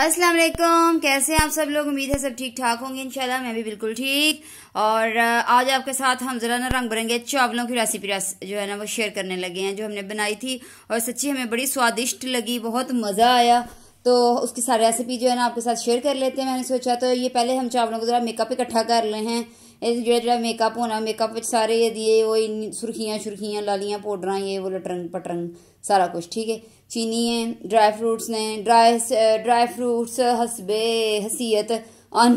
अस्सलाम वालेकुम कैसे हैं आप सब लोग उम्मीद है सब ठीक ठाक होंगे इंशाल्लाह मैं भी बिल्कुल ठीक और आज आपके साथ हम ज़रा ना रंग बिरंगे चावलों की रेसिपी जो है ना वो शेयर करने लगे हैं जो हमने बनाई थी और सच्ची हमें बड़ी स्वादिष्ट लगी बहुत मज़ा आया तो उसकी सारी रेसिपी जो है ना आपके साथ शेयर कर लेते हैं मैंने सोचा तो ये पहले हम चावलों को ज़रा मेकअप इकट्ठा कर ले हैं जेह्ड़ा मेकअप होना मेकअप बिच सारे दिए वो इन सुर्खियां सुरखियाँ लालियाँ पाउडर ये वो लटरंग पटरंग सारा कुछ ठीक है चीनी है ड्राई फ्रूट्स ने ड्राई ड्राई फ्रूट्स हसबे हसीयत ਅਨ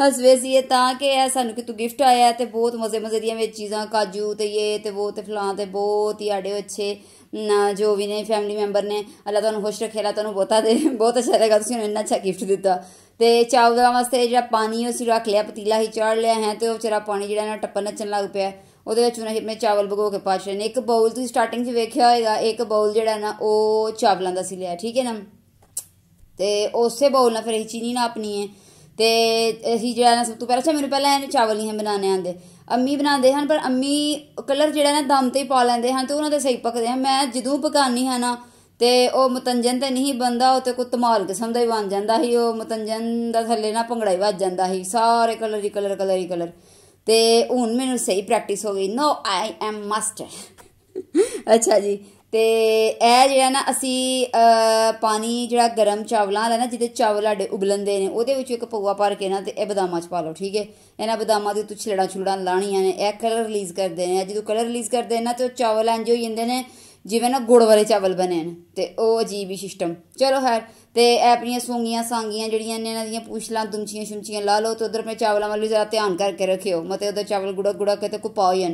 ਹਸਵੇ ਸੀ ਇਹ ਤਾਂ ਕਿ ਇਹ ਸਾਨੂੰ ਕਿ ਤੂੰ ਗਿਫਟ ਆਇਆ ਤੇ ਬਹੁਤ ਮਜ਼ੇ ਮਜ਼ੇ ਦੀਆਂ ਵਿੱਚ ਚੀਜ਼ਾਂ ਕਾਜੂ ਤੇ ਇਹ ਤੇ ਉਹ ਤੇ ਫਲਾਂ ਤੇ ਬਹੁਤ ਹੀ ਆੜੇ ਅੱਛੇ ਨਾ ਜੋ ਵੀ ਨੇ ਫੈਮਿਲੀ ਮੈਂਬਰ ਨੇ ਅੱਲਾ ਤੁਹਾਨੂੰ ਖੁਸ਼ ਰੱਖੇ ਲਾ ਤੁਹਾਨੂੰ ਬਹੁਤਾ ਦੇ ਬਹੁਤ ਅੱਛਾ ਲੱਗਾ ਤੁਸੀਂ ਉਹਨਾਂ ਇੰਨਾ ਅੱਛਾ ਗਿਫਟ ਦਿੱਤਾ ਤੇ ਚਾਵਲਾਂ ਵਾਸਤੇ ਜਿਹੜਾ ਪਾਣੀ ਅਸੀਂ ਰੱਖ ਲਿਆ ਪਤੀਲਾ ਹੀ ਚੜ ਲਿਆ ਹੈ ਤੇ ਉਹ ਵਿਚਾਰਾ ਪਾਣੀ ਜਿਹੜਾ ਨਾ ਟੱਪਣ ਨੱਚਣ ਲੱਗ ਪਿਆ ਉਹਦੇ ਵਿੱਚ ਉਹਨੇ ਮੈਂ ਚਾਵਲ ਭਗੋ ਕੇ ਪਾਛੇ ਨੇ ਇੱਕ ਬਾਉਲ ਤੁਸੀਂ ਸਟਾਰਟਿੰਗ 'ਚ ਵੇਖਿਆ ਹੋਏਗਾ ਇੱਕ ਬਾਉਲ ਜਿਹੜਾ ਨਾ ਉਹ ਚਾਵਲਾਂ ਦਾ ਸੀ ਲਿਆ ਠੀਕ ਹੈ ਨਾ ਤੇ ਬੋਲ ਨਾਲ ਫਿਰ ਅਸੀਂ ਚੀਨੀ ਨਾਲ ਆਪਣੀ ਹੈ ਤੇ ਅਸੀਂ ਜਿਹੜਾ ਨਾ ਸਭ ਤੋਂ ਪਹਿਲਾਂ ਅੱਛਾ ਮੈਨੂੰ ਪਹਿਲਾਂ ਚਾਵਲ ਨਹੀਂ ਬਣਾਉਣੇ ਆਂਦੇ ਅੰਮੀ ਬਣਾਉਂਦੇ ਹਨ ਪਰ ਅੰਮੀ ਕਲਰ ਜਿਹੜਾ ਨਾ ਦਮ ਤੇ ਹੀ ਪਾ ਲੈਂਦੇ ਹਨ ਤੇ ਉਹਨਾਂ ਦੇ ਸਹੀ ਪੱਕਦੇ ਹਨ ਮੈਂ ਜਦੋਂ ਪਕਾਨੀ ਹਾਂ ਨਾ ਤੇ ਉਹ ਮਤੰਜਨ ਤੇ ਨਹੀਂ ਬੰਦਾ ਉਹ ਤੇ ਕੋ ਤਮਾਲ ਕਿਸਮ ਦਾ ਹੀ ਬਣ ਜਾਂਦਾ ਸੀ ਉਹ ਮਤੰਜਨ ਦਾ ਥੱਲੇ ਨਾ ਪੰਗੜਾ ਹੀ ਵੱਜ ਜਾਂਦਾ ਸੀ ਸਾਰੇ ਕਲਰ ਹੀ ਕਲਰ ਕਲਰ ਹੀ ਕਲਰ ਤੇ ਹੁਣ ਮੈਨੂੰ ਸਹੀ ਪ੍ਰੈਕਟਿਸ ਹੋ ਗਈ ਨੋ ਆਈ ਐਮ ਮਾਸਟਰ ਅੱਛਾ ਜੀ ਤੇ ਇਹ ਜਿਹੜਾ ਨਾ ਅਸੀਂ ਪਾਣੀ ਜਿਹੜਾ ਗਰਮ ਚਾਵਲਾਂ ਦਾ ਨਾ ਜਿੱਦੇ ਚਾਵਲ ਸਾਡੇ ਉਬਲਣਦੇ ਨੇ ਉਹਦੇ ਵਿੱਚ ਇੱਕ ਪਊਆ ਭਰ ਕੇ ਨਾ ਤੇ ਇਹ ਬਦਾਮਾਂ 'ਚ ਪਾ ਲਓ ਠੀਕ ਹੈ ਇਹਨਾਂ ਬਦਾਮਾਂ ਦੀ ਤੁਸੀਂ ਛਿਲੜਾ ਛੁਲੜਾ ਲਾਣੀਆਂ ਨੇ ਇਹ ਕਲਰ ਰਿਲੀਜ਼ ਕਰਦੇ ਨੇ ਜਦੋਂ ਕਲਰ ਰਿਲੀਜ਼ ਕਰਦੇ ਨੇ ਤੇ ਚਾਵਲ ਇੰਜ ਹੋ ਜਾਂਦੇ ਨੇ ਜਿਵੇਂ ਨਾ ਗੁੜ ਵਾਲੇ ਚਾਵਲ ਬਣੇ ਨੇ ਤੇ ਉਹ ਅਜੀਬ ਹੀ ਸਿਸਟਮ ਚਲੋ ਹਰ ਤੇ ਆਪਣੀਆਂ ਸੂੰਗੀਆਂ ਸਾਂਗੀਆਂ ਜਿਹੜੀਆਂ ਨੇ ਇਹਨਾਂ ਦੀਆਂ ਪੂਛਲਾਂ ਦੁਮਚੀਆਂ ਸ਼ੁਮਚੀਆਂ ਲਾ ਲਓ ਤੇ ਉਧਰ ਮੈਂ ਚਾਵਲਾਂ ਵੱਲ ਵੀ ਜ਼ਰਾ ਧਿਆਨ ਕਰਕੇ ਰੱਖਿਓ ਮਤੇ ਉਧਰ ਚਾਵਲ ਗੁੜਾ ਗੁੜਾ ਕਿਤੇ ਤੇ ਕੋ ਪਾਓ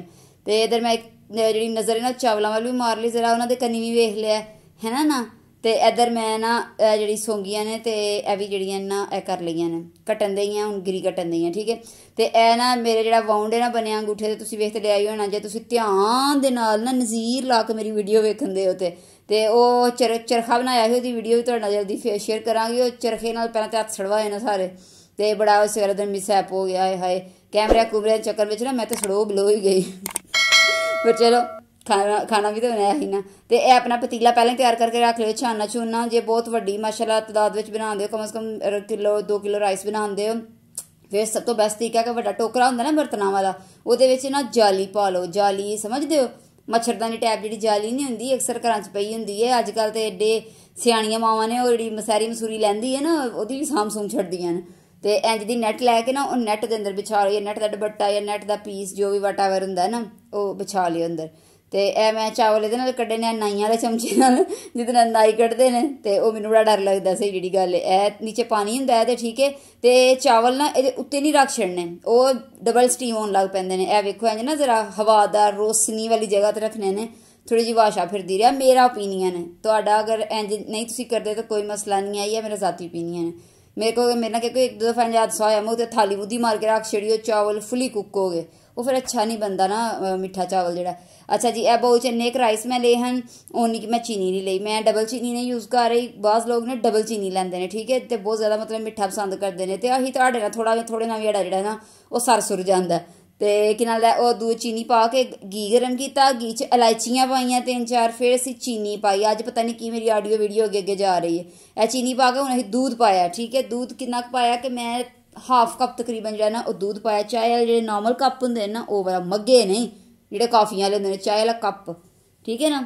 ਤੇ ਇਧਰ ਮੈਂ ਇੱਕ ਜਿਹੜੀ ਨਜ਼ਰ ਇਹਨਾਂ ਚਾਵਲਾਂ ਵਾਲੀ ਵੀ ਮਾਰ ਲਈ ਜ਼ਰਾ ਉਹਨਾਂ ਦੇ ਕੰਨੀ ਵੀ ਵੇਖ ਲਿਆ ਹੈ ਨਾ ਨਾ ਤੇ ਇਧਰ ਮੈਂ ਨਾ ਜਿਹੜੀ ਸੌਂਗੀਆਂ ਨੇ ਤੇ ਇਹ ਵੀ ਜਿਹੜੀਆਂ ਨਾ ਇਹ ਕਰ ਲਈਆਂ ਨੇ ਕਟਣ ਦਈਆਂ ਹੁਣ ਗਰੀ ਕਟਣ ਦਈਆਂ ਠੀਕ ਹੈ ਤੇ ਇਹ ਨਾ ਮੇਰੇ ਜਿਹੜਾ ਵਾਉਂਡ ਹੈ ਨਾ ਬਣਿਆ ਅੰਗੂਠੇ ਤੇ ਤੁਸੀਂ ਵੇਖ ਤੇ ਲਿਆਈ ਹੋਣਾ ਜੇ ਤੁਸੀਂ ਧਿਆਨ ਦੇ ਨਾਲ ਨਾ ਨਜ਼ੀਰ ਲਾ ਕੇ ਮੇਰੀ ਵੀਡੀਓ ਵੇਖਣਦੇ ਹੋ ਤੇ ਤੇ ਉਹ ਚਰਖਾ ਬਣਾਇਆ ਹੋਇਆ ਦੀ ਵੀਡੀਓ ਵੀ ਤੁਹਾਡੇ ਨਾਲ ਫੇਰ ਸ਼ੇਅਰ ਕਰਾਂਗੇ ਉਹ ਚਰਖੇ ਨਾਲ ਪਹਿਲਾਂ ਤੇ ਹੱਥ ਸੜਵਾਏ ਨਾ ਸਾਰੇ ਤੇ ਬੜਾ ਉਸ ਵੇਲੇ ਦਿਨ ਐਪ ਹੋ ਗਿਆ ਹਾਏ ਹਾਏ ਕੈਮਰਾ ਕੁਬਰੇ ਚੱਕਰ ਵਿੱਚ ਨਾ ਮੈਂ ਤੇ ਸੜੋ ਬਲੋ ਹੀ ਗਈ ਫਿਰ ਚਲੋ ਖਾਣਾ ਖਾਣਾ ਵੀ ਤਾਂ ਬਣਾਇਆ ਹੀ ਨਾ ਤੇ ਇਹ ਆਪਣਾ ਪਤੀਲਾ ਪਹਿਲਾਂ ਹੀ ਤਿਆਰ ਕਰਕੇ ਰੱਖ ਲਿਓ ਛਾਨਾ ਚੂਨਾ ਜੇ ਬਹੁਤ ਵੱਡੀ ਮਾਸ਼ਾਅੱਲਾ ਤਦਾਦ ਵਿੱਚ ਬਣਾਉਂਦੇ ਹੋ ਕਮ ਸੇ ਕਮ ਕਿਲੋ 2 ਕਿਲੋ ਰਾਈਸ ਬਣਾਉਂਦੇ ਹੋ ਫਿਰ ਸਭ ਤੋਂ ਬੈਸਟ ਤਰੀਕਾ ਹੈ ਕਿ ਵੱਡਾ ਟੋਕਰਾ ਹੁੰਦਾ ਨਾ ਬਰਤਨਾਂ ਵਾਲਾ ਉਹਦੇ ਵਿੱਚ ਨਾ ਜਾਲੀ ਪਾ ਲਓ ਜਾਲੀ ਸਮਝਦੇ ਹੋ ਮੱਛਰਦਾਨੀ ਟੈਪ ਜਿਹੜੀ ਜਾਲੀ ਨਹੀਂ ਹੁੰਦੀ ਅਕਸਰ ਘਰਾਂ 'ਚ ਪਈ ਹੁੰਦੀ ਹੈ ਅੱਜ ਕੱਲ ਤੇ ਐਡੇ ਸਿਆਣੀਆਂ ਮਾਵਾਂ ਨੇ ਉਹ ਜਿਹੜੀ ਮਸਾਰੀ ਮਸੂਰੀ ਲੈਂਦੀ ਹੈ ਨਾ ਉਹਦੀ ਵੀ ਸਾਮਸੂਮ ਛੱਡਦੀਆਂ ਨੇ ਤੇ ਇੰਜ ਦੀ ਨੈਟ ਲੈ ਕੇ ਨਾ ਉਹ ਨੈਟ ਦੇ ਅੰਦਰ ਵਿਛਾ ਲਈ ਨੈਟ ਦਾ ਦੁਪੱਟਾ ਜਾਂ ਨੈਟ ਦਾ ਪੀਸ ਜੋ ਵੀ ਵਟਾਵਰ ਹੁੰਦਾ ਨਾ ਉਹ ਵਿਛਾ ਲਈ ਅੰਦਰ ਤੇ ਇਹ ਮੈਂ ਚਾਵਲ ਇਹਦੇ ਨਾਲ ਕੱਢੇ ਨੇ ਨਾਈਆਂ ਦੇ ਚਮਚੇ ਨਾਲ ਜਿੱਦਨ ਨਾਈ ਕੱਢਦੇ ਨੇ ਤੇ ਉਹ ਮੈਨੂੰ ਬੜਾ ਡਰ ਲੱਗਦਾ ਸਹੀ ਜਿਹੜੀ ਗੱਲ ਇਹ ਨੀਚੇ ਪਾਣੀ ਹੁੰਦਾ ਹੈ ਤੇ ਠੀਕ ਹੈ ਤੇ ਚਾਵਲ ਨਾ ਇਹਦੇ ਉੱਤੇ ਨਹੀਂ ਰੱਖ ਛੜਨੇ ਉਹ ਡਬਲ ਸਟੀਮ ਹੋਣ ਲੱਗ ਪੈਂਦੇ ਨੇ ਇਹ ਵੇਖੋ ਇੰਜ ਨਾ ਜ਼ਰਾ ਹਵਾਦਾਰ ਰੋਸ਼ਨੀ ਵਾਲੀ ਜਗ੍ਹਾ ਤੇ ਰੱਖਨੇ ਨੇ ਥੋੜੀ ਜਿਹੀ ਵਾਸ਼ਾ ਫਿਰਦੀ ਰਿਹਾ ਮੇਰਾ ਓਪੀਨੀਅਨ ਹੈ ਤੁਹਾਡਾ ਅਗਰ ਇੰਜ ਨਹੀਂ ਤੁਸੀਂ ਕਰਦੇ ਤਾਂ ਕੋਈ ਮਸਲਾ ਨਹੀਂ ਹੈ ਇਹ ਮੇਰਾ ਜ਼ਾਤੀ ਓਪੀਨੀਅਨ ਹੈ ਮੇਰੇ ਕੋਲ ਮੇਰੇ ਨਾਲ क्योंकि एक दो दफ़ा हादसा होया मैं तो ਥਾਲੀ बुद्धि ਮਾਰ ਕੇ रख छड़ी ਚਾਵਲ ਫੁੱਲੀ ਕੁੱਕ ਹੋ ਗਏ ਉਹ ਫਿਰ ਅੱਛਾ ਨਹੀਂ ਬੰਦਾ ਨਾ ਮਿੱਠਾ ਚਾਵਲ ਜਿਹੜਾ ਅੱਛਾ ਜੀ ਇਹ ਬਹੁਤ ਚੰਨੇ ਇੱਕ ਰਾਈਸ ਮੈਂ ਲਏ ਹਨ ਉਹਨੀ ਕਿ ਮੈਂ ਚੀਨੀ ਨਹੀਂ ਲਈ ਮੈਂ ਡਬਲ ਚੀਨੀ ਨਹੀਂ ਯੂਜ਼ ਕਰ ਰਹੀ ਬਾਜ਼ ਲੋਕ ਨੇ ਡਬਲ ਚੀਨੀ ਲੈਂਦੇ ਨੇ ਠੀਕ ਹੈ ਤੇ ਬਹੁਤ ਜ਼ਿਆਦਾ ਮਤਲਬ ਮਿੱਠਾ ਪਸੰਦ ਕਰਦੇ ਨੇ ਤੇ ਆਹੀ ਤੁਹਾਡੇ ਨਾਲ ਥੋੜਾ ਥੋੜੇ ਨਾਲ ਵੀ ਜਿਹੜਾ ਜਿਹੜਾ ਨਾ ਉਹ ਸਰ ਸੁਰ ਜਾਂਦਾ ਤੇ ਕੀ ਨਾਲ ਉਹ ਦੂਜੀ ਚੀਨੀ ਪਾ ਕੇ ਗੀ ਗਰਮ ਕੀਤਾ ਗੀ 'ਚ ਇਲਾਇਚੀਆਂ ਪਾਈਆਂ ਤਿੰਨ ਚਾਰ ਫਿਰ ਅਸੀਂ ਚੀਨੀ ਪਾਈ ਅੱਜ ਪਤਾ ਨਹੀਂ ਕੀ ਮੇਰੀ ਆਡੀਓ ਵੀਡੀਓ ਅੱਗੇ ਅੱਗੇ ਜਾ ਰਹੀ ਹੈ ਇਹ ਚੀਨੀ ਪਾ ਕੇ ਹੁਣ ਅਸੀਂ ਦੁੱਧ ਪਾਇਆ ਠੀਕ ਹੈ ਦੁੱਧ ਕਿੰਨਾ ਕੁ ਪਾਇਆ ਕਿ ਮੈਂ ਹਾਫ ਕੱਪ ਤਕਰੀਬਨ ਜਿਹੜਾ ਨਾ ਉਹ ਦੁੱਧ ਪਾਇਆ ਚਾਹ ਵਾਲੇ ਜਿਹੜੇ ਨਾਰਮਲ ਕੱਪ ਹੁੰਦੇ ਨੇ ਨਾ ਉਹ ਵਾਲਾ ਮੱਗੇ ਨਹੀਂ ਜਿਹੜੇ ਕਾਫੀਆਂ ਵਾਲੇ ਹੁੰਦੇ ਨੇ ਚਾਹ ਵਾਲਾ ਕੱਪ ਠੀਕ ਹੈ ਨਾ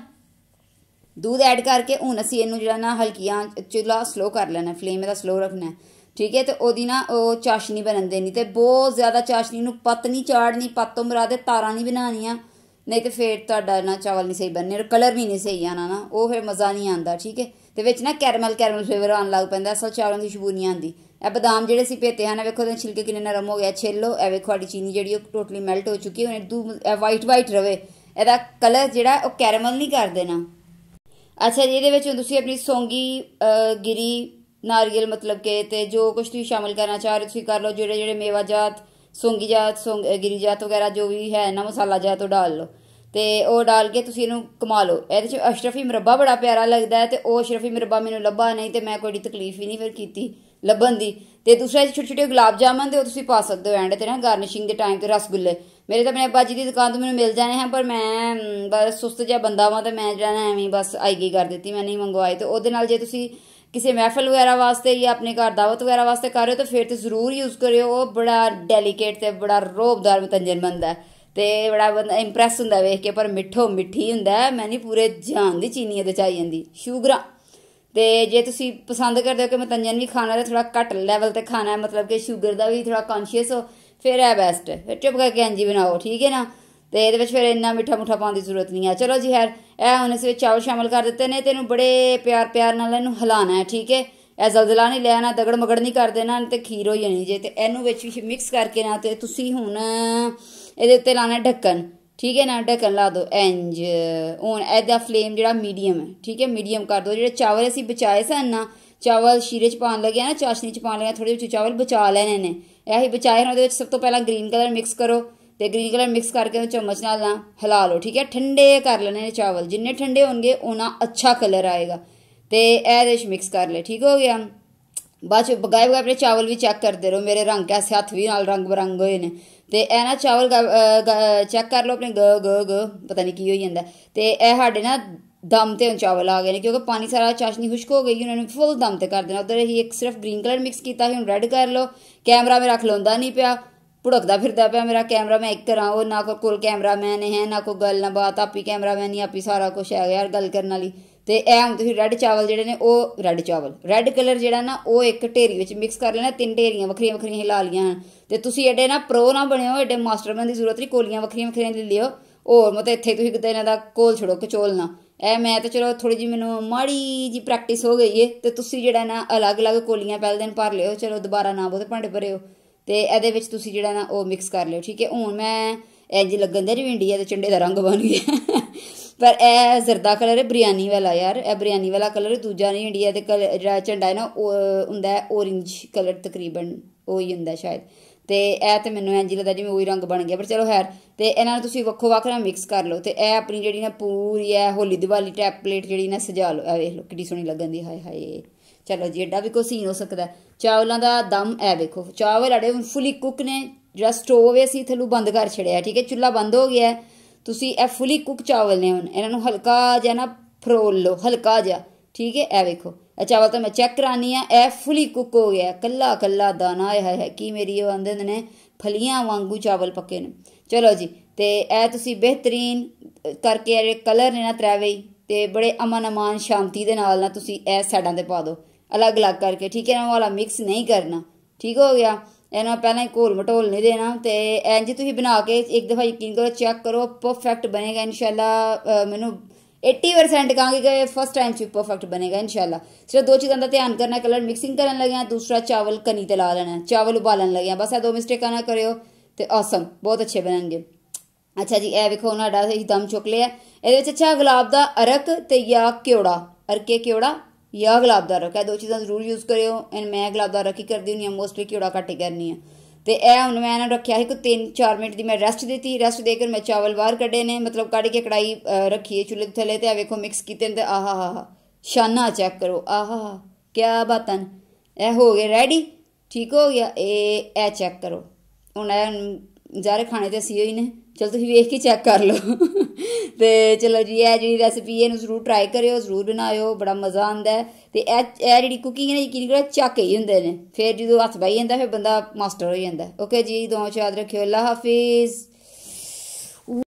ਦੁੱਧ ਐਡ ਕਰਕੇ ਹੁਣ ਅਸੀਂ ਇਹਨੂੰ ਜਿਹੜਾ ਨਾ ਹਲਕੀਆਂ ਚੁੱਲਾ ਸਲੋ ਕਰ ਲੈਣਾ ਫਲੇਮ ਇਹਦਾ ਸਲੋ ਰੱਖਣਾ ਠੀਕ ਹੈ ਤੇ ਉਹਦੀ ਨਾ ਉਹ ਚਾਸ਼ਨੀ ਬਣਨ ਦੇਣੀ ਤੇ ਬਹੁਤ ਜ਼ਿਆਦਾ ਚਾਸ਼ਨੀ ਨੂੰ ਪਤ ਨਹੀਂ ਚਾੜਨੀ ਪਤ ਤੋਂ ਦੇ ਤਾਰਾਂ ਨਹੀਂ ਬਣਾਣੀਆਂ ਨਹੀਂ ਤੇ ਫੇਰ ਤੁਹਾਡਾ ਨਾ ਚਾਵਲ ਨਹੀਂ ਸਹੀ ਬਣਨੇ ਤੇ ਕਲਰ ਵੀ ਨਹੀਂ ਸਹੀ ਆਣਾ ਨਾ ਉਹ ਫੇਰ ਮਜ਼ਾ ਨਹੀਂ ਆਂਦਾ ਠੀਕ ਹੈ ਤੇ ਵਿੱਚ ਨਾ ਕੈਰਮਲ ਕੈਰਮਲ ਫਲੇਵਰ ਆਣ ਲੱਗ ਪੈਂਦਾ ਅਸਲ ਚਾਵਲਾਂ ਦੀ ਖੁਸ਼ਬੂ ਨਹੀਂ ਆਂਦੀ ਇਹ ਬਦਾਮ ਜਿਹੜੇ ਸੀ ਪੇਤੇ ਹਨ ਵੇਖੋ ਤੇ ਛਿਲਕੇ ਕਿੰਨੇ ਨਰਮ ਹੋ ਗਏ ਛਿੱਲੋ ਐ ਵੇਖੋ ਸਾਡੀ ਚੀਨੀ ਜਿਹੜੀ ਉਹ ਟੋਟਲੀ ਮੈਲਟ ਹੋ ਚੁੱਕੀ ਹੈ ਉਹਨੇ ਵਾਈਟ ਵਾਈਟ ਰਵੇ ਇਹਦਾ ਕਲਰ ਜਿਹੜਾ ਉਹ ਕੈਰਮਲ ਨਹੀਂ ਕਰ ਦੇਣਾ ਅੱਛਾ ਜੀ ਇਹਦੇ ਵਿੱਚ ਤੁਸੀਂ ਆਪਣੀ ਸੌਂਗੀ ਗਿਰੀ ਨਾਰੀਅਲ ਮਤਲਬ ਕਿ ਤੇ ਜੋ ਕੁਝ ਤੁਸੀਂ ਸ਼ਾਮਿਲ ਕਰਨਾ ਚਾਹ ਰਹੇ ਤੁਸੀਂ ਕਰ ਲਓ ਜਿਹੜੇ ਜਿਹੜੇ ਮੇਵਾ ਜਾਤ ਸੁੰਗੀ ਜਾਤ ਗਿਰੀ ਜਾਤ ਵਗੈਰਾ ਜੋ ਵੀ ਹੈ ਨਾ ਮਸਾਲਾ ਜਾਤ ਉਹ ਡਾਲ ਲਓ ਤੇ ਉਹ ਡਾਲ ਕੇ ਤੁਸੀਂ ਇਹਨੂੰ ਕਮਾ ਲਓ ਇਹਦੇ ਚ ਅਸ਼ਰਫੀ ਮਰਬਾ ਬੜਾ ਪਿਆਰਾ ਲੱਗਦਾ ਹੈ ਤੇ ਉਹ ਅਸ਼ਰਫੀ ਮਰਬਾ ਮੈਨੂੰ ਲੱਭਾ ਨਹੀਂ ਤੇ ਮੈਂ ਕੋਈ ਤਕਲੀਫ ਹੀ ਨਹੀਂ ਫਿਰ ਕੀਤੀ ਲੱਭਣ ਦੀ ਤੇ ਦੂਸਰਾ ਛੋਟੇ ਛੋਟੇ ਗੁਲਾਬ ਜਾਮਨ ਦੇ ਉਹ ਤੁਸੀਂ ਪਾ ਸਕਦੇ ਹੋ ਐਂਡ ਤੇ ਨਾ ਗਾਰਨਿਸ਼ਿੰਗ ਦੇ ਟਾਈਮ ਤੇ ਰਸਗੁੱਲੇ ਮੇਰੇ ਤਾਂ ਆਪਣੇ ਬਾਜੀ ਦੀ ਦੁਕਾਨ ਤੋਂ ਮੈਨੂੰ ਮਿਲ ਜਾਣੇ ਹਨ ਪਰ ਮੈਂ ਬਸ ਸੁਸਤ ਜਿਹਾ ਬੰਦਾ ਵਾਂ ਤੇ ਮੈਂ ਜਿਹੜਾ ਐਵੇਂ ਬਸ ਆਈਗੀ ਕਰ ਦਿੱਤੀ ਮੈਂ ਨਹੀਂ ਮੰਗਵਾਏ ਤੇ ਉਹਦੇ ਨਾਲ ਜੇ ਤੁਸੀਂ ਕਿਸੇ ਮਹਿਫਲ ਵਗੈਰਾ ਵਾਸਤੇ ਜਾਂ ਆਪਣੇ ਘਰ ਦਾਵਤ ਵਗੈਰਾ ਵਾਸਤੇ ਕਰ ਰਹੇ ਹੋ ਤਾਂ ਫਿਰ ਤੇ ਜ਼ਰੂਰ ਯੂਜ਼ ਕਰਿਓ ਉਹ ਬੜਾ ਡੈਲੀਕੇਟ ਤੇ ਬੜਾ ਰੋਬਦਾਰ ਮਤੰਜਨ ਬੰਦਾ ਤੇ ਬੜਾ ਬੰਦਾ ਇੰਪ੍ਰੈਸ ਹੁੰਦਾ ਵੇਖ ਕੇ ਪਰ ਮਿੱਠੋ ਮਿੱਠੀ ਹੁੰਦਾ ਮੈਂ ਨਹੀਂ ਪੂਰੇ ਜਾਨ ਦੀ ਚੀਨੀ ਇਹਦੇ ਚ ਜਾਂਦੀ ਸ਼ੂਗਰਾ ਤੇ ਜੇ ਤੁਸੀਂ ਪਸੰਦ ਕਰਦੇ ਹੋ ਕਿ ਮਤੰਜਨ ਵੀ ਖਾਣਾ ਤੇ ਥੋੜਾ ਘੱਟ ਲੈਵਲ ਤੇ ਖਾਣਾ ਹੈ ਮਤਲਬ ਕਿ ਸ਼ੂਗਰ ਦਾ ਵੀ ਥੋੜਾ ਕੌਨਸ਼ੀਅਸ ਹੋ ਫਿਰ ਇਹ ਬੈਸਟ ਫਿਰ ਚੁੱਪ ਕਰਕੇ ਅੰਜੀ ਬਣਾਓ ਠੀਕ ਹੈ ਨਾ ਤੇ ਇਹਦੇ ਵਿੱਚ ਫਿਰ ਇੰਨਾ ਮਿੱਠਾ ਮੁੱਠਾ ਪਾਉਣ ਦੀ ਜ਼ਰੂਰਤ ਨਹੀਂ ਆ ਚਲੋ ਜੀ ਹੈਰ ਇਹ ਹੁਣ ਇਸ ਵਿੱਚ ਚਾਵਲ ਸ਼ਾਮਲ ਕਰ ਦਿੱਤੇ ਨੇ ਤੇ ਇਹਨੂੰ ਬੜੇ ਪਿਆਰ ਪਿਆਰ ਨਾਲ ਇਹਨੂੰ ਹਿਲਾਣਾ ਹੈ ਠੀਕ ਹੈ ਐ ਜ਼ਲਜ਼ਲਾ ਨਹੀਂ ਲੈਣਾ ਦਗੜ ਮਗੜ ਨਹੀਂ ਕਰ ਦੇਣਾ ਤੇ ਖੀਰ ਹੋ ਜਾਣੀ ਜੇ ਤੇ ਇਹਨੂੰ ਵਿੱਚ ਮਿਕਸ ਕਰਕੇ ਨਾ ਤੇ ਤੁਸੀਂ ਹੁਣ ਇਹਦੇ ਉੱਤੇ ਲਾਣਾ ਢੱਕਣ ਠੀਕ ਹੈ ਨਾ ਢੱਕਣ ਲਾ ਦਿਓ ਇੰਜ ਹੁਣ ਇਹਦਾ ਫਲੇਮ ਜਿਹੜਾ ਮੀਡੀਅਮ ਹੈ ਠੀਕ ਹੈ ਮੀਡੀਅਮ ਕਰ ਦਿਓ ਜਿਹੜੇ ਚਾਵਲ ਅਸੀਂ ਬਚਾਏ ਸਨ ਨਾ ਚਾਵਲ ਸ਼ੀਰੇ ਚ ਪਾਣ ਆ ਨਾ ਚਾਸ਼ਨੀ ਚ ਪਾਣ ਲੱਗੇ ਥੋੜੇ ਵਿੱਚ ਚਾਵਲ ਬਚਾ ਲੈਣੇ ਨੇ ਇਹ ਹੀ ਬਚਾਏ ਨੇ ਉਹਦੇ ਵਿੱਚ ਸਭ ਤੋਂ ਪਹਿਲਾਂ ਗ੍ਰੀਨ ਕਲਰ ਮਿਕਸ ਕਰੋ ਤੇ ਗ੍ਰੀਨ ਕਲਰ ਮਿਕਸ ਕਰਕੇ ਉਹ ਚਮਚ ਨਾਲ ਨਾ ਹਿਲਾ ਲਓ ਠੀਕ ਹੈ ਠੰਡੇ ਕਰ ਲੈਣੇ ਨੇ ਚਾਵਲ ਜਿੰਨੇ ਠੰਡੇ ਹੋਣਗੇ ਉਹਨਾਂ ਅੱਛਾ ਕਲਰ ਆਏਗਾ ਤੇ ਇਹ ਦੇਸ਼ ਮਿਕਸ ਕਰ ਲੈ ਠੀਕ ਹੋ ਗਿਆ ਬਾਅਦ ਚ ਬਗਾਏ ਬਗਾਏ ਆਪਣੇ ਚਾਵਲ ਵੀ ਚੈੱਕ ਕਰਦੇ ਰਹੋ ਮੇਰੇ ਰੰਗ ਐਸੇ ਹੱਥ ਵੀ ਨਾਲ ਰੰਗ ਬਰੰਗ ਹੋਏ ਨੇ ਤੇ ਇਹ ਨਾ ਚਾਵਲ ਚੈੱਕ ਕਰ ਲਓ ਆਪਣੇ ਗ ਗ ਗ ਪਤਾ ਨਹੀਂ ਕੀ ਹੋਈ ਜਾਂਦਾ ਤੇ ਇਹ ਸਾਡੇ ਨਾ ਦਮ ਤੇ ਚਾਵਲ ਆ ਗਏ ਨੇ ਕਿਉਂਕਿ ਪਾਣੀ ਸਾਰਾ ਚਾਸ਼ਨੀ ਖੁਸ਼ਕ ਹੋ ਗਈ ਉਹਨਾਂ ਨੇ ਫੁੱਲ ਦਮ ਤੇ ਕਰ ਦੇਣਾ ਉਧਰ ਹੀ ਇੱਕ ਸਿਰਫ ਗ੍ਰੀਨ ਕਲਰ ਮਿਕਸ ਕੀਤਾ ਸੀ ਹੁਣ ਰੈੱਡ ਕਰ ਲਓ ਕੈਮਰਾ ਮੇਰਾ ਖਲੋਂਦਾ ਨਹੀਂ ਪਿਆ ਭੁੜਕਦਾ ਫਿਰਦਾ ਪਿਆ ਮੇਰਾ ਕੈਮਰਾ ਮੈਂ ਇੱਕ ਤਰ੍ਹਾਂ ਉਹ ਨਾ ਕੋਲ ਕੈਮਰਾਮੈਨ ਹੈ ਨਾ ਕੋਈ ਗੱਲ ਨਾ ਬਾਤ ਆਪੀ ਕੈਮਰਾਮੈਨ ਹੀ ਆਪੀ ਸਾਰਾ ਕੁਝ ਹੈ ਯਾਰ ਗੱਲ ਕਰਨ ਵਾਲੀ ਤੇ ਇਹ ਹੁਣ ਤੁਸੀਂ ਰੈੱਡ ਚਾਵਲ ਜਿਹੜੇ ਨੇ ਉਹ ਰੈੱਡ ਚਾਵਲ ਰੈੱਡ ਕਲਰ ਜਿਹੜਾ ਨਾ ਉਹ ਇੱਕ ਢੇਰੀ ਵਿੱਚ ਮਿਕਸ ਕਰ ਲੈਣਾ ਤਿੰਨ ਢੇਰੀਆਂ ਵੱਖਰੀਆਂ ਵੱਖਰੀਆਂ ਹਿਲਾ ਲੀਆਂ ਹਨ ਤੇ ਤੁਸੀਂ ਐਡੇ ਨਾ ਪ੍ਰੋ ਨਾ ਬਣਿਓ ਐਡੇ ਮਾਸਟਰਮੈਨ ਦੀ ਜ਼ਰੂਰਤ ਨਹੀਂ ਕੋਲੀਆਂ ਵੱਖਰੀਆਂ ਵੱਖਰੀਆਂ ਲੈ ਲਿਓ ਹੋਰ ਮਤੇ ਇੱਥੇ ਤੁਸੀਂ ਕਿਤੇ ਇਹਨਾਂ ਦਾ ਕੋਲ ਛੜੋ ਕਚੋਲ ਨਾ ਐ ਮੈਂ ਤਾਂ ਚਲੋ ਥੋੜੀ ਜੀ ਮੈਨੂੰ ਮਾੜੀ ਜੀ ਪ੍ਰੈਕਟਿਸ ਹੋ ਗਈ ਏ ਤੇ ਤੁਸੀਂ ਜਿਹੜਾ ਨਾ ਅਲੱਗ-ਅਲੱਗ ਕੋਲੀਆਂ ਪਹਿਲ ਦਿਨ ਭਰ ਲਿਓ ਚਲੋ ਦੁਬਾਰਾ ਨਾ ਬਹੁਤੇ ਭਾਂਡੇ ਭਰਿਓ ਤੇ ਇਹਦੇ ਵਿੱਚ ਤੁਸੀਂ ਜਿਹੜਾ ਨਾ ਉਹ ਮਿਕਸ ਕਰ ਲਿਓ ਠੀਕ ਹੈ ਹੁਣ ਮੈਂ ਇੰਜ ਲੱਗਣ ਦੇ ਰਹੀ ਇੰਡੀਆ ਦੇ ਚੰਡੇ ਦਾ ਰੰਗ ਬਣ ਗਿਆ ਪਰ ਇਹ ਜ਼ਰਦਾ ਕਲਰ ਹੈ ਬਿਰਿਆਨੀ ਵਾਲਾ ਯਾਰ ਇਹ ਬਿਰਿਆਨੀ ਵਾਲਾ ਕਲਰ ਹੈ ਦੂਜਾ ਨਹੀਂ ਇੰਡੀਆ ਦੇ ਜਿਹੜਾ ਚੰਡਾ ਹੈ ਨਾ ਉਹ ਹੁੰਦਾ ਹੈ ਔਰੇਂਜ ਕਲਰ ਤਕਰੀਬਨ ਉਹ ਹੀ ਹੁੰਦਾ ਸ਼ਾਇਦ ਤੇ ਇਹ ਤੇ ਮੈਨੂੰ ਇੰਜ ਲੱਗਦਾ ਜਿਵੇਂ ਉਹੀ ਰੰਗ ਬਣ ਗਿਆ ਪਰ ਚਲੋ ਖੈਰ ਤੇ ਇਹਨਾਂ ਨੂੰ ਤੁਸੀਂ ਵੱਖੋ ਵੱਖ ਨਾਲ ਮਿਕਸ ਕਰ ਲਓ ਤੇ ਇਹ ਆਪਣੀ ਜਿਹੜੀ ਨਾ ਪੂਰੀ ਹੈ ਹੋਲੀ ਦੀਵਾਲੀ ਟੈਪਲੇਟ ਜਿਹੜੀ ਨਾ ਸਜਾ ਲਓ ਇਹ ਵੇਖ ਲਓ ਕਿੰਨੀ ਸੋਹਣੀ ਲੱਗਣ ਦੀ ਹਾਏ ਹਾਏ ਚਲੋ ਜੀ ਐਡਾ ਵੀ ਕੋਈ ਸੀਨ ਹੋ ਸਕਦਾ ਚਾਵਲਾਂ ਦਾ ਦਮ ਐ ਵੇਖੋ ਚਾਵਲ ਅੜੇ ਫੁੱਲੀ ਫੁਲੀ ਕੁੱਕ ਨੇ ਜਿਹੜਾ ਸਟੋਵ ਹੈ ਸੀ ਥੱਲੂ ਬੰਦ ਕਰ ਛੜਿਆ ਠੀਕ ਹੈ ਚੁੱਲਾ ਬੰਦ ਹੋ ਗਿਆ ਤੁਸੀਂ ਇਹ ਫੁਲੀ ਕੁੱਕ ਚਾਵਲ ਨੇ ਹੁਣ ਇਹਨਾਂ ਨੂੰ ਹਲਕਾ ਜਿਹਾ ਨਾ ਫਰੋਲ ਲਓ ਹਲਕਾ ਜਿਹਾ ਠੀਕ ਹੈ ਐ ਵੇਖੋ ਇਹ ਚਾਵਲ ਤਾਂ ਮੈਂ ਚੈੱਕ ਕਰਾਨੀ ਆ ਐ ਫੁਲੀ ਕੁੱਕ ਹੋ ਗਿਆ ਕੱਲਾ ਕੱਲਾ ਦਾਣਾ ਹੈ ਹੈ ਕੀ ਮੇਰੀ ਉਹ ਆਂਦੇ ਨੇ ਫਲੀਆਂ ਵਾਂਗੂ ਚਾਵਲ ਪੱਕੇ ਨੇ ਚਲੋ ਜੀ ਤੇ ਇਹ ਤੁਸੀਂ ਬਿਹਤਰੀਨ ਕਰਕੇ ਇਹ ਕਲਰ ਨੇ ਨਾ ਤਰਾਵੇ ਤੇ ਬੜੇ ਅਮਨ ਅਮਾਨ ਸ਼ਾਂਤੀ ਦੇ ਨਾਲ ਨਾ ਤੁਸੀਂ ਇਹ ਸਾਈਡਾਂ ਤੇ ਪਾ ਦਿਓ ਅਲੱਗ-ਅਲੱਗ ਕਰਕੇ ਠੀਕ ਹੈ ਨਾ ਵਾਲਾ ਮਿਕਸ ਨਹੀਂ ਕਰਨਾ ਠੀਕ ਹੋ ਗਿਆ ਇਹਨਾਂ ਪਹਿਲਾਂ ਹੀ ਘੋਲ ਮਟੋਲ ਨਹੀਂ ਦੇਣਾ ਤੇ ਇੰਜ ਤੁਸੀਂ ਬਣਾ ਕੇ ਇੱਕ ਦਫਾ ਯਕੀਨ ਕਰੋ ਚੈੱਕ ਕਰੋ ਪਰਫੈਕਟ ਬਣੇਗਾ ਇਨਸ਼ਾਅੱਲਾ ਮੈਨੂੰ 80% ਕਹਾਂਗੇ ਕਿ ਫਸਟ ਟਾਈਮ ਚ ਪਰਫੈਕਟ ਬਣੇਗਾ ਇਨਸ਼ਾਅੱਲਾ ਸਿਰਫ ਦੋ ਚੀਜ਼ਾਂ ਦਾ ਧਿਆਨ ਕਰਨਾ ਕਲਰ ਮਿਕਸਿੰਗ ਕਰਨ ਲੱਗਿਆ ਦੂਸਰਾ ਚਾਵਲ ਕਨੀ ਤੇ ਲਾ ਲੈਣਾ ਚਾਵਲ ਉਬਾਲਣ ਲੱਗਿਆ ਬਸ ਇਹ ਦੋ ਮਿਸਟੇਕਾਂ ਨਾ ਕਰਿਓ ਤੇ ਆਸਮ ਬਹੁਤ ਅੱਛੇ ਬਣਨਗੇ ਅੱਛਾ ਜੀ ਇਹ ਵੇਖੋ ਨਾ ਡਾ ਇਹ ਦਮ ਚੁੱਕ ਲਿਆ ਇਹਦੇ ਵਿੱਚ ਅੱਛਾ ਗੁਲਾਬ ਦਾ ਅਰਕ ਤੇ ਯਾ ਕਿਉੜਾ ਅਰਕੇ ਕਿਉੜਾ ਜਾਂ ਗੁਲਾਬ ਦਾ ਦੋ ਚੀਜ਼ਾਂ ਜ਼ਰੂਰ ਯੂਜ਼ ਕਰਿਓ ਐਂਡ ਮੈਂ ਗੁਲਾਬ ਦਾ ਕਰਦੀ ਹੁੰਦੀ ਹਾਂ ਮੋਸਟਲੀ ਕਿਉੜਾ ਕੱਟ ਕਰਨੀ ਆ ਤੇ ਇਹ ਹੁਣ ਮੈਂ ਇਹਨਾਂ ਰੱਖਿਆ ਸੀ ਕੋਈ 3-4 ਮਿੰਟ ਦੀ ਮੈਂ ਰੈਸਟ ਦਿੱਤੀ ਰੈਸਟ ਦੇ ਕੇ ਮੈਂ ਚਾਵਲ ਬਾਹਰ ਕੱਢੇ ਨੇ ਮਤਲਬ ਕੜੀ ਕੇ ਕੜਾਈ ਰੱਖੀਏ ਚੁੱਲ੍ਹੇ ਥੱਲੇ ਤੇ ਆ ਵੇਖੋ ਮਿਕਸ ਕੀਤੇ ਨੇ ਤੇ ਆਹਾ ਹਾ ਸ਼ਾਨਾ ਚੈੱਕ ਕਰੋ ਆਹਾ ਕੀ ਬਾਤਾਂ ਇਹ ਹੋ ਗਏ ਰੈਡੀ ਠੀਕ ਹੋ ਗਿਆ ਇਹ ਇਹ ਚੈੱਕ ਕਰੋ ਹੁਣ ਇਹ ਜ਼ਾਰੇ ਖਾਣੇ ਤੇ ਸੀ ਹੋਈ ਨੇ ਚਲ ਤੁਸੀਂ ਵੇਖ ਕੇ ਚੈੱਕ ਕਰ ਲਓ ਤੇ ਚਲੋ ਜੀ ਇਹ ਜਿਹੜੀ ਰੈਸਪੀ ਇਹਨੂੰ ਜ਼ਰੂਰ ਟਰਾਈ ਕਰਿਓ ਜ਼ਰੂਰ ਬਣਾਇਓ ਬੜਾ ਮਜ਼ਾ ਆਉਂਦਾ ਹੈ ਤੇ ਇਹ ਇਹ ਜਿਹੜੀ ਕੁਕਿੰਗ ਹੈ ਯਕੀਨ ਕਰੋ ਚੱਕ ਹੀ ਹੁੰਦੇ ਨੇ ਫਿਰ ਜਦੋਂ ਹੱਥ ਬਾਈ ਜਾਂਦਾ ਫਿਰ ਬੰਦਾ ਮਾਸਟਰ ਹੋ ਜਾਂਦਾ ਓਕੇ ਜੀ ਦੋ ਚਾਦ ਰੱਖਿਓ ਅੱਲਾ ਹਾਫਿਜ਼